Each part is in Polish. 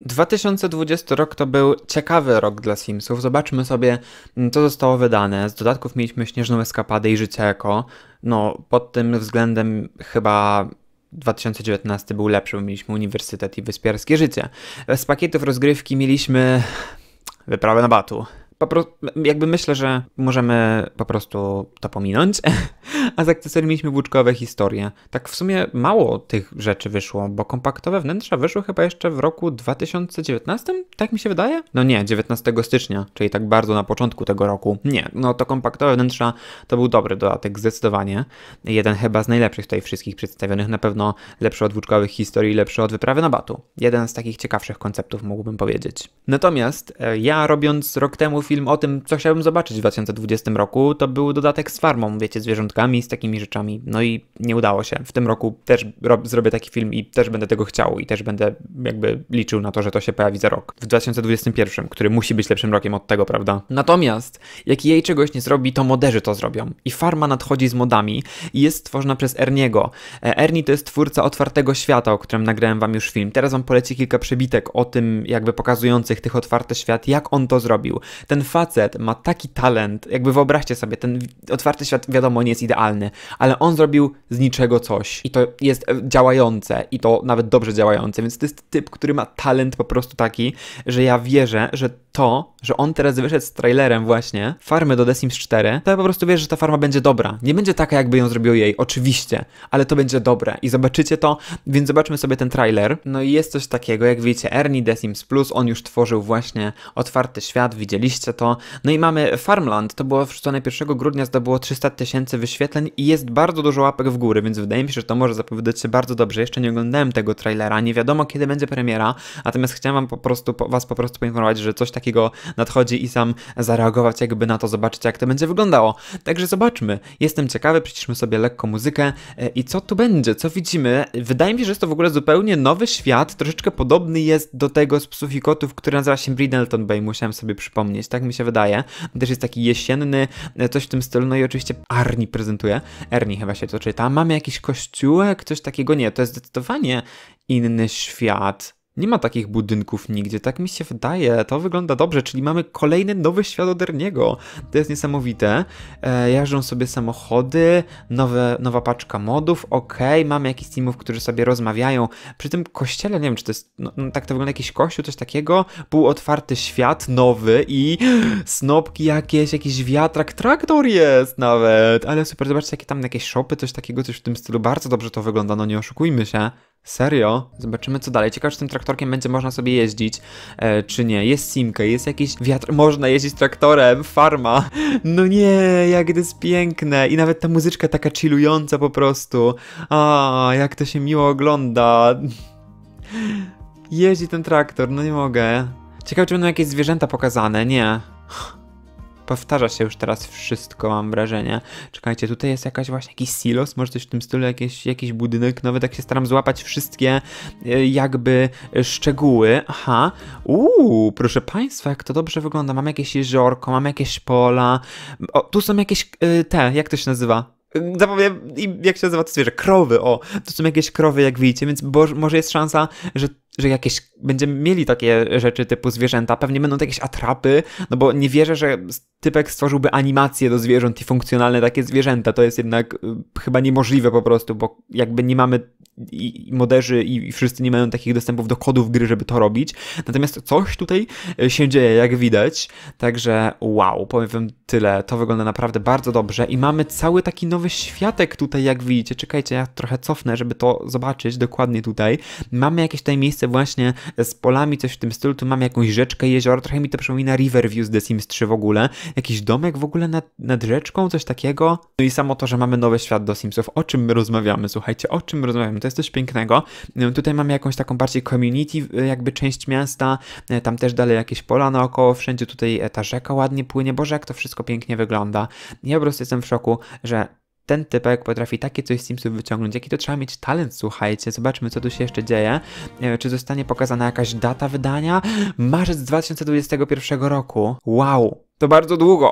2020 rok to był ciekawy rok dla Simsów. Zobaczmy sobie, mm, co zostało wydane. Z dodatków mieliśmy Śnieżną Eskapadę i Życie Eko. No, pod tym względem chyba 2019 był lepszy, bo mieliśmy Uniwersytet i Wyspiarskie Życie. Z pakietów rozgrywki mieliśmy Wyprawę na Batu. Po jakby myślę, że możemy po prostu to pominąć. a z akcesorii mieliśmy włóczkowe historie. Tak w sumie mało tych rzeczy wyszło, bo kompaktowe wnętrza wyszły chyba jeszcze w roku 2019? Tak mi się wydaje? No nie, 19 stycznia, czyli tak bardzo na początku tego roku. Nie, no to kompaktowe wnętrza to był dobry dodatek, zdecydowanie. Jeden chyba z najlepszych tutaj wszystkich przedstawionych, na pewno lepszy od włóczkowych historii, lepszy od wyprawy na Batu. Jeden z takich ciekawszych konceptów mógłbym powiedzieć. Natomiast e, ja robiąc rok temu film o tym, co chciałbym zobaczyć w 2020 roku, to był dodatek z farmą, wiecie, zwierzątkami, filmami, z takimi rzeczami. No i nie udało się. W tym roku też rob, zrobię taki film i też będę tego chciał i też będę jakby liczył na to, że to się pojawi za rok. W 2021, który musi być lepszym rokiem od tego, prawda? Natomiast, jak jej czegoś nie zrobi, to moderzy to zrobią. I farma nadchodzi z modami i jest stworzona przez Erniego. E, Ernie to jest twórca otwartego świata, o którym nagrałem wam już film. Teraz wam poleci kilka przebitek o tym, jakby pokazujących tych otwarty świat, jak on to zrobił. Ten facet ma taki talent, jakby wyobraźcie sobie, ten otwarty świat wiadomo nie jest idealny, idealny, ale on zrobił z niczego coś i to jest e, działające i to nawet dobrze działające, więc to jest typ, który ma talent po prostu taki, że ja wierzę, że to że on teraz wyszedł z trailerem właśnie farmy do The Sims 4, to ja po prostu wiesz, że ta farma będzie dobra. Nie będzie taka, jakby ją zrobił jej, oczywiście, ale to będzie dobre i zobaczycie to, więc zobaczmy sobie ten trailer. No i jest coś takiego, jak wiecie, Ernie The Sims Plus, on już tworzył właśnie otwarty świat, widzieliście to. No i mamy Farmland, to było wrzucone 1 grudnia, zdobyło 300 tysięcy wyświetleń i jest bardzo dużo łapek w górę, więc wydaje mi się, że to może zapowiadać się bardzo dobrze. Jeszcze nie oglądałem tego trailera, nie wiadomo kiedy będzie premiera, natomiast chciałem wam po prostu, po, was po prostu poinformować, że coś takiego nadchodzi i sam zareagować jakby na to, zobaczyć jak to będzie wyglądało. Także zobaczmy. Jestem ciekawy, przyciszmy sobie lekko muzykę e, i co tu będzie, co widzimy. Wydaje mi się, że jest to w ogóle zupełnie nowy świat, troszeczkę podobny jest do tego z psów i kotów, który nazywa się Bridleton Bay, musiałem sobie przypomnieć, tak mi się wydaje. Też jest taki jesienny, e, coś w tym stylu, no i oczywiście Arni prezentuje. Erni chyba się to czyta. Mamy jakiś kościółek, coś takiego? Nie, to jest zdecydowanie inny świat. Nie ma takich budynków nigdzie, tak mi się wydaje. To wygląda dobrze, czyli mamy kolejny nowy świat od Erniego. To jest niesamowite. E, jażdżą sobie samochody, nowe, nowa paczka modów, ok, mamy jakichś teamów, którzy sobie rozmawiają. Przy tym kościele, nie wiem, czy to jest, no, no tak to wygląda, jakiś kościół, coś takiego, półotwarty świat, nowy i snopki jakieś, jakiś wiatrak, traktor jest nawet, ale super, zobaczcie, jakie tam jakieś szopy, coś takiego, coś w tym stylu, bardzo dobrze to wygląda, no nie oszukujmy się. Serio? Zobaczymy co dalej. Ciekawe, czy tym traktorkiem będzie można sobie jeździć, e, czy nie. Jest simka, jest jakiś wiatr, można jeździć traktorem, farma. No nie, jak to jest piękne. I nawet ta muzyczka taka chillująca po prostu. A, jak to się miło ogląda. Jeździ ten traktor, no nie mogę. Ciekawe, czy będą jakieś zwierzęta pokazane, nie powtarza się już teraz wszystko, mam wrażenie. Czekajcie, tutaj jest jakaś właśnie jakiś silos, może coś w tym stylu, jakiś, jakiś budynek nowy, tak się staram złapać wszystkie e, jakby szczegóły. Aha, uuu, proszę Państwa, jak to dobrze wygląda. Mam jakieś jeziorko, mam jakieś pola. O, tu są jakieś, e, te, jak to się nazywa? E, zapomniałem, jak się nazywa to zwierzę, krowy, o, to są jakieś krowy, jak widzicie, więc bo, może jest szansa, że że jakieś będziemy mieli takie rzeczy typu zwierzęta, pewnie będą to jakieś atrapy, no bo nie wierzę, że typek stworzyłby animacje do zwierząt i funkcjonalne takie zwierzęta. To jest jednak y, chyba niemożliwe po prostu, bo jakby nie mamy i, i moderzy i, wszyscy nie mają takich dostępów do kodów gry, żeby to robić. Natomiast coś tutaj y, się dzieje, jak widać. Także wow, powiem wam tyle. To wygląda naprawdę bardzo dobrze i mamy cały taki nowy światek tutaj, jak widzicie. Czekajcie, ja trochę cofnę, żeby to zobaczyć dokładnie tutaj. Mamy jakieś tutaj miejsce właśnie z polami, coś w tym stylu, tu mam jakąś rzeczkę, jezioro, trochę mi to przypomina Riverview z The Sims 3 w ogóle, jakiś domek w ogóle nad, nad rzeczką, coś takiego. No i samo to, że mamy nowy świat do Simsów, o czym my rozmawiamy, słuchajcie, o czym rozmawiamy, to jest coś pięknego. No, tutaj mamy jakąś taką bardziej community, y, jakby część miasta, e, tam też dalej jakieś pola naokoło, wszędzie tutaj e, ta rzeka ładnie płynie, boże jak to wszystko pięknie wygląda. Ja po prostu jestem w szoku, że ten typek potrafi takie coś z Simsów wyciągnąć, jaki to trzeba mieć talent, słuchajcie, zobaczmy co tu się jeszcze dzieje, e, czy zostanie pokazana jakaś data wydania, marzec 2021 roku, wow, to bardzo długo.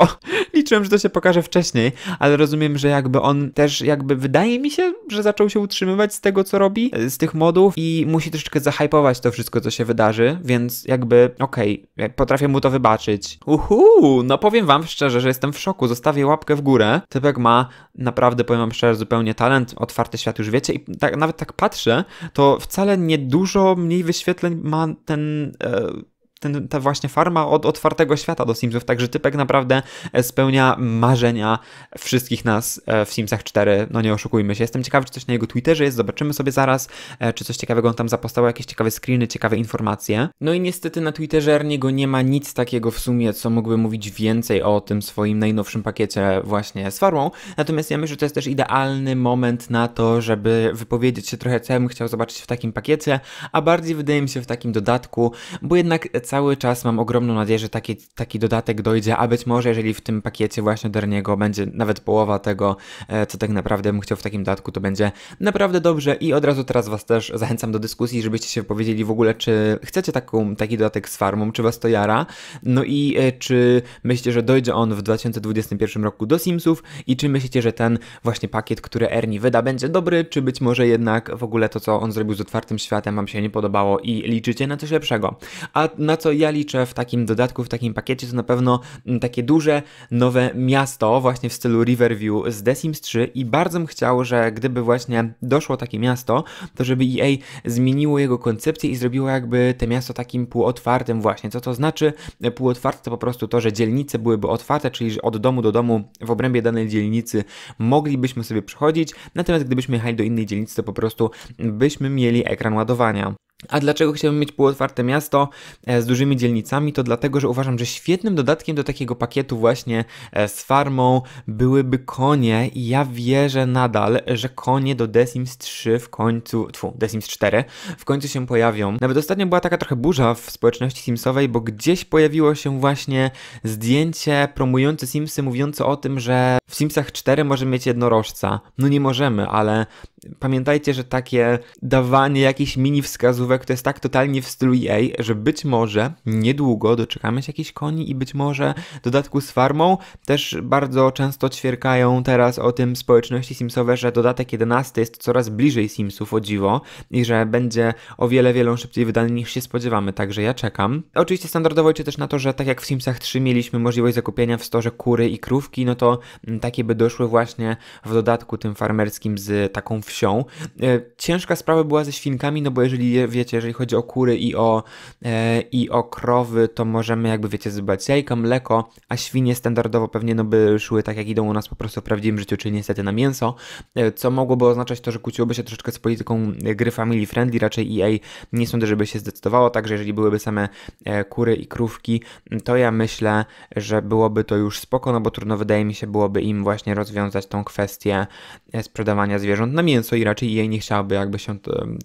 Liczyłem, że to się pokaże wcześniej, ale rozumiem, że jakby on też jakby wydaje mi się, że zaczął się utrzymywać z tego, co robi, e, z tych modów i musi troszeczkę zahypować to wszystko, co się wydarzy, więc jakby okej, okay, potrafię mu to wybaczyć. Uhu, no powiem wam szczerze, że jestem w szoku, zostawię łapkę w górę. Typek ma naprawdę, powiem wam szczerze, zupełnie talent, otwarty świat już wiecie i tak, nawet tak patrzę, to wcale nie dużo mniej wyświetleń ma ten... E, ten, ta właśnie farma od otwartego świata do Simsów, także typek naprawdę e, spełnia marzenia wszystkich nas e, w Simsach 4, no nie oszukujmy się. Jestem ciekawy, czy coś na jego Twitterze jest, zobaczymy sobie zaraz, e, czy coś ciekawego on tam zapostował, jakieś ciekawe screeny, ciekawe informacje. No i niestety na Twitterze Erniego nie ma nic takiego w sumie, co mógłby mówić więcej o tym swoim najnowszym pakiecie właśnie z farmą, natomiast ja myślę, że to jest też idealny moment na to, żeby wypowiedzieć się trochę, co bym chciał zobaczyć w takim pakiecie, a bardziej wydaje mi się w takim dodatku, bo jednak cały czas mam ogromną nadzieję, że taki, taki dodatek dojdzie, a być może jeżeli w tym pakiecie właśnie do będzie nawet połowa tego, e, co tak naprawdę bym chciał w takim dodatku, to będzie naprawdę dobrze i od razu teraz Was też zachęcam do dyskusji, żebyście się powiedzieli w ogóle, czy chcecie taką, taki dodatek z farmą, czy Was to jara, no i e, czy myślicie, że dojdzie on w 2021 roku do Simsów i czy myślicie, że ten właśnie pakiet, który Ernie wyda będzie dobry, czy być może jednak w ogóle to, co on zrobił z otwartym światem Wam się nie podobało i liczycie na coś lepszego. A na co ja liczę w takim dodatku, w takim pakiecie, to na pewno mm, takie duże, nowe miasto, właśnie w stylu Riverview z The Sims 3 i bardzo bym chciał, że gdyby właśnie doszło takie miasto, to żeby EA zmieniło jego koncepcję i zrobiło jakby te miasto takim półotwartym właśnie. Co to znaczy e, półotwarte? To po prostu to, że dzielnice byłyby otwarte, czyli że od domu do domu w obrębie danej dzielnicy moglibyśmy sobie przychodzić, natomiast gdybyśmy jechali do innej dzielnicy, to po prostu byśmy mieli ekran ładowania. A dlaczego chciałbym mieć półotwarte miasto e, z dużymi dzielnicami? To dlatego, że uważam, że świetnym dodatkiem do takiego pakietu właśnie e, z farmą byłyby konie i ja wierzę nadal, że konie do The Sims 3 w końcu, tfu, The Sims 4 w końcu się pojawią. Nawet ostatnio była taka trochę burza w społeczności simsowej, bo gdzieś pojawiło się właśnie zdjęcie promujące Simsy mówiące o tym, że w Simsach 4 możemy mieć jednorożca. No nie możemy, ale pamiętajcie, że takie dawanie jakichś mini wskazówek to jest tak totalnie w stylu EA, że być może niedługo doczekamy się jakichś koni i być może w dodatku z farmą też bardzo często ćwierkają teraz o tym społeczności simsowe, że dodatek 11 jest coraz bliżej simsów o dziwo i że będzie o wiele, wiele szybciej wydany niż się spodziewamy, także ja czekam. Oczywiście standardowo liczę też na to, że tak jak w Simsach 3 mieliśmy możliwość zakupienia w storze kury i krówki, no to takie by doszły właśnie w dodatku tym farmerskim z taką wsią. E, ciężka sprawa była ze świnkami, no bo jeżeli je wiecie, jeżeli chodzi o kury i o, e, i o krowy, to możemy jakby, wiecie, zbywać jajka, mleko, a świnie standardowo pewnie no by szły tak jak idą u nas po prostu w prawdziwym życiu, czyli niestety na mięso, e, co mogłoby oznaczać to, że kłóciłoby się troszeczkę z polityką e, gry family friendly, raczej EA nie sądzę, żeby się zdecydowało, także jeżeli byłyby same e, kury i krówki, to ja myślę, że byłoby to już spoko, no bo trudno wydaje mi się byłoby im właśnie rozwiązać tą kwestię e, sprzedawania zwierząt na mięso i raczej jej nie chciałaby jakby się e,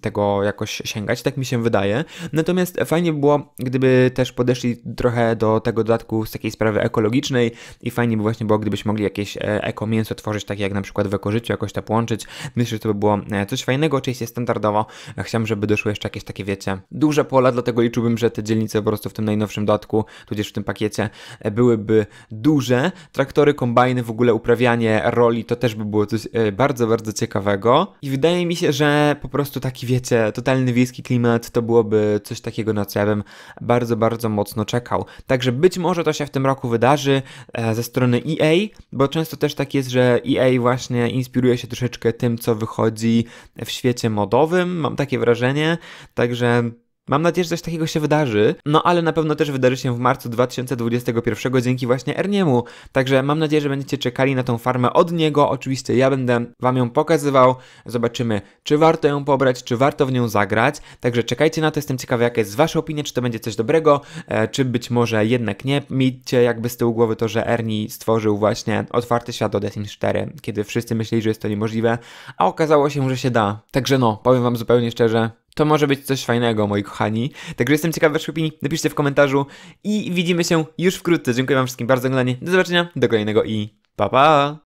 tego jakoś sięgać tak mi się wydaje. Natomiast fajnie by było, gdyby też podeszli trochę do tego dodatku z takiej sprawy ekologicznej i fajnie by właśnie było, gdybyśmy mogli jakieś e, eko mięso tworzyć, takie jak na przykład w ekożyciu, jakoś to połączyć. Myślę, że to by było e, coś fajnego, oczywiście standardowo. Chciałbym, żeby doszły jeszcze jakieś takie, wiecie, duże pola, dlatego liczyłbym, że te dzielnice po prostu w tym najnowszym dodatku, tudzież w tym pakiecie, e, byłyby duże. Traktory, kombajny, w ogóle uprawianie roli, to też by było coś bardzo, bardzo ciekawego. I wydaje mi się, że po prostu taki, wiecie, totalny wiejski klimat, to byłoby coś takiego, na co ja bym bardzo, bardzo mocno czekał. Także być może to się w tym roku wydarzy e, ze strony EA, bo często też tak jest, że EA właśnie inspiruje się troszeczkę tym, co wychodzi w świecie modowym, mam takie wrażenie, także Mam nadzieję, że coś takiego się wydarzy, no ale na pewno też wydarzy się w marcu 2021 dzięki właśnie Erniemu. Także mam nadzieję, że będziecie czekali na tą farmę od niego. Oczywiście ja będę wam ją pokazywał. Zobaczymy, czy warto ją pobrać, czy warto w nią zagrać. Także czekajcie na to. Jestem ciekawy, jaka jest wasza opinia, czy to będzie coś dobrego, e, czy być może jednak nie. Miejcie jakby z tyłu głowy to, że Ernie stworzył właśnie otwarty świat od Destiny 4, kiedy wszyscy myśleli, że jest to niemożliwe, a okazało się, że się da. Także no, powiem wam zupełnie szczerze, to może być coś fajnego, moi kochani. Także jestem ciekaw waszych opinii, napiszcie w komentarzu i widzimy się już wkrótce. Dziękuję wam wszystkim bardzo za oglądanie, do zobaczenia, do kolejnego i pa pa!